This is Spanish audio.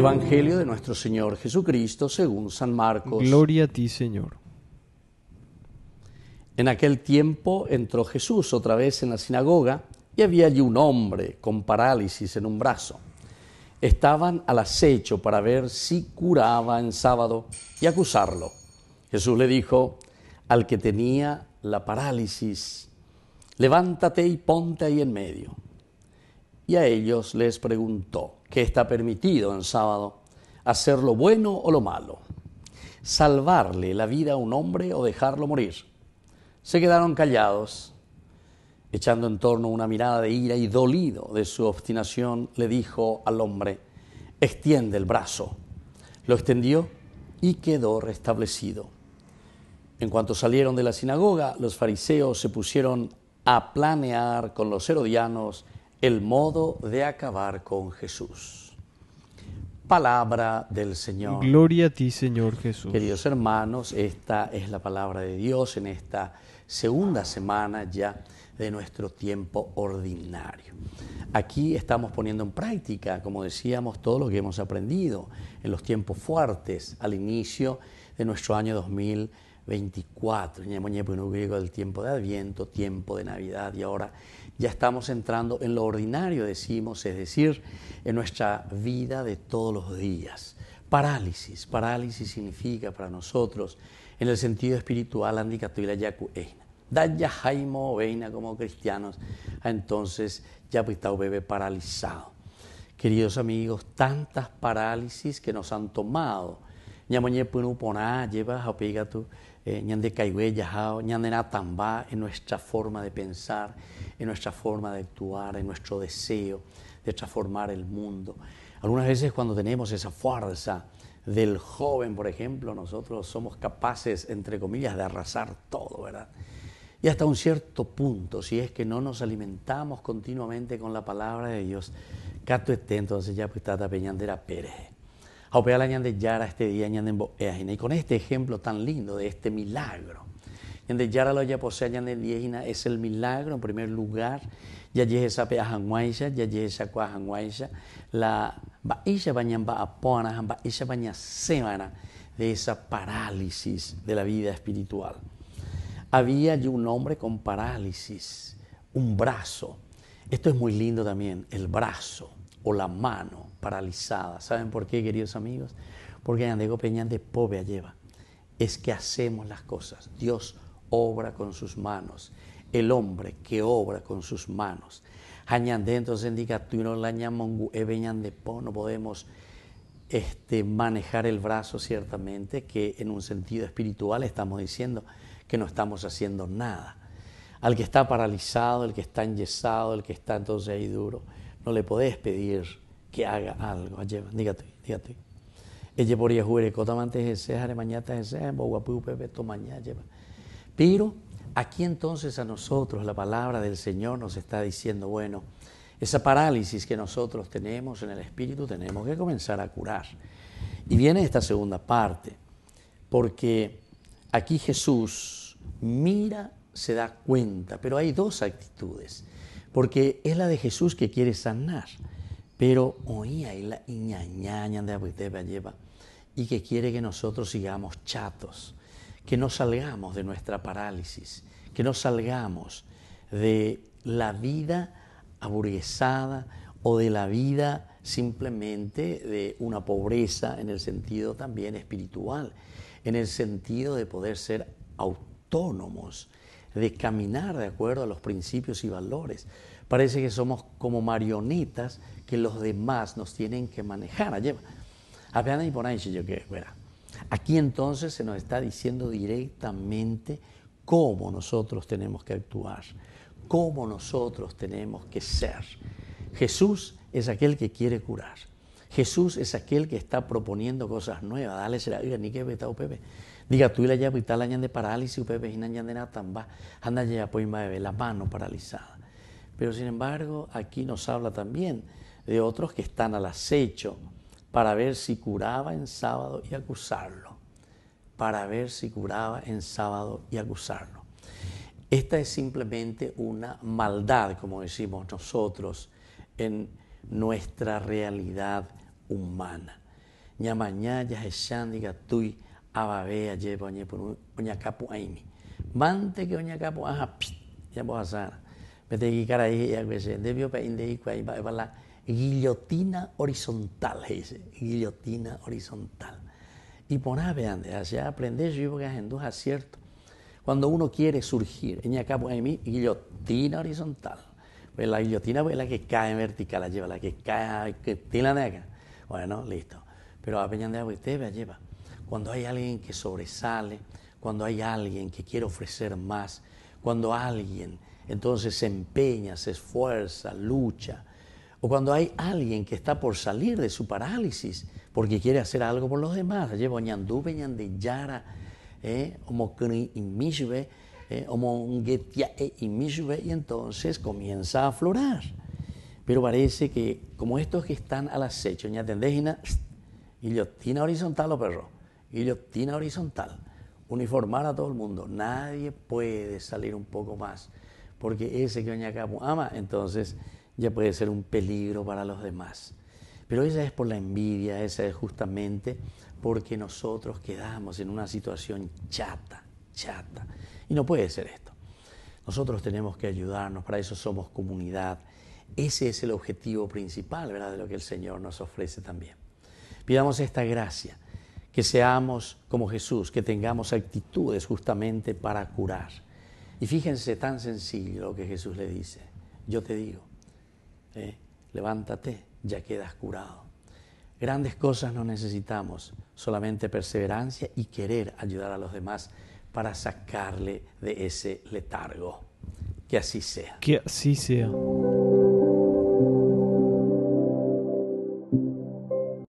Evangelio de nuestro Señor Jesucristo según San Marcos. Gloria a ti, Señor. En aquel tiempo entró Jesús otra vez en la sinagoga y había allí un hombre con parálisis en un brazo. Estaban al acecho para ver si curaba en sábado y acusarlo. Jesús le dijo al que tenía la parálisis, levántate y ponte ahí en medio y a ellos les preguntó, ¿qué está permitido en sábado? ¿Hacer lo bueno o lo malo? ¿Salvarle la vida a un hombre o dejarlo morir? Se quedaron callados. Echando en torno una mirada de ira y dolido de su obstinación, le dijo al hombre, extiende el brazo. Lo extendió y quedó restablecido. En cuanto salieron de la sinagoga, los fariseos se pusieron a planear con los herodianos el modo de acabar con Jesús. Palabra del Señor. Gloria a ti, Señor Jesús. Queridos hermanos, esta es la palabra de Dios en esta segunda semana ya de nuestro tiempo ordinario. Aquí estamos poniendo en práctica, como decíamos, todo lo que hemos aprendido en los tiempos fuertes al inicio de nuestro año 2024. el tiempo de Adviento, tiempo de Navidad y ahora ya estamos entrando en lo ordinario, decimos, es decir, en nuestra vida de todos los días. Parálisis, parálisis significa para nosotros, en el sentido espiritual, la yaku eina. Daya jaimo veina como cristianos, ah, entonces ya pues está bebé paralizado. Queridos amigos, tantas parálisis que nos han tomado eh, ande de Caigüe, en nuestra forma de pensar, en nuestra forma de actuar, en nuestro deseo de transformar el mundo. Algunas veces cuando tenemos esa fuerza del joven, por ejemplo, nosotros somos capaces, entre comillas, de arrasar todo, ¿verdad? Y hasta un cierto punto, si es que no nos alimentamos continuamente con la palabra de Dios, cato esté entonces ya pues peñandera pérez. Haupea ñande yara este día de boeajina. Eh, y con este ejemplo tan lindo de este milagro, ñande yara lo ya yaposea de diejina es el milagro en primer lugar. Ya esa sape ajanguaisha, ya esa sacua ajanguaisha. La baisha ba apona, baisha baña semana de esa parálisis de la vida espiritual. Había allí un hombre con parálisis, un brazo. Esto es muy lindo también, el brazo o la mano paralizada. ¿Saben por qué, queridos amigos? Porque Diego Peña de Pobea lleva. Es que hacemos las cosas. Dios obra con sus manos. El hombre que obra con sus manos. Añande entonces indica tú no la ñamongu eh, de po. No podemos este, manejar el brazo ciertamente, que en un sentido espiritual estamos diciendo que no estamos haciendo nada. Al que está paralizado, el que está enyesado, el que está entonces ahí duro no le podés pedir que haga algo Dígate, dígate. Ella cotamante Pero aquí entonces a nosotros la palabra del Señor nos está diciendo, bueno, esa parálisis que nosotros tenemos en el espíritu tenemos que comenzar a curar. Y viene esta segunda parte, porque aquí Jesús mira, se da cuenta, pero hay dos actitudes porque es la de Jesús que quiere sanar, pero oía hay la ñañaña de lleva y que quiere que nosotros sigamos chatos, que no salgamos de nuestra parálisis, que no salgamos de la vida aburguesada o de la vida simplemente de una pobreza en el sentido también espiritual, en el sentido de poder ser autónomos, de caminar de acuerdo a los principios y valores. Parece que somos como marionetas que los demás nos tienen que manejar. Aquí entonces se nos está diciendo directamente cómo nosotros tenemos que actuar, cómo nosotros tenemos que ser. Jesús es aquel que quiere curar. Jesús es aquel que está proponiendo cosas nuevas. Dale, será, ni que vete a pepe. Diga, tú y la llave y tal, parálisis, pepe, y de nada, anda ya, pues, la mano paralizada. Pero sin embargo, aquí nos habla también de otros que están al acecho para ver si curaba en sábado y acusarlo. Para ver si curaba en sábado y acusarlo. Esta es simplemente una maldad, como decimos nosotros, en nuestra realidad humana. Ñamañá, Yajechandi, Gatuy, Ababea, Yepa, Oñepunu, Oñacapu, Aimi. Mante que Oñacapu, Aja, Yapo, Hazana. Mete cara ahí, ya que se debió para Indeicua, ahí va la guillotina horizontal, dice, guillotina horizontal. Y por ahí, vean, hacia aprender, yo porque en dos aciertos. Cuando uno quiere surgir, en capo pues, guillotina horizontal. Pues la guillotina es pues, la que cae en vertical, la lleva, la que cae, que tiene la acá. Bueno, listo. Pero a Peñan de lleva. Cuando hay alguien que sobresale, cuando hay alguien que quiere ofrecer más, cuando alguien entonces se empeña, se esfuerza, lucha, o cuando hay alguien que está por salir de su parálisis porque quiere hacer algo por los demás. Llevo ñandú, de yara, eh, homo y eh, e y entonces comienza a aflorar. Pero parece que como estos que están al acecho, ¿ya y Guillotina horizontal o oh, perro. Guillotina horizontal. Uniformar a todo el mundo. Nadie puede salir un poco más. Porque ese que Oña de ama, entonces ya puede ser un peligro para los demás. Pero esa es por la envidia, esa es justamente porque nosotros quedamos en una situación chata, chata. Y no puede ser esto. Nosotros tenemos que ayudarnos, para eso somos comunidad. Ese es el objetivo principal, ¿verdad?, de lo que el Señor nos ofrece también. Pidamos esta gracia, que seamos como Jesús, que tengamos actitudes justamente para curar. Y fíjense tan sencillo lo que Jesús le dice. Yo te digo, eh, levántate, ya quedas curado. Grandes cosas no necesitamos, solamente perseverancia y querer ayudar a los demás para sacarle de ese letargo. Que así sea. Que así sea.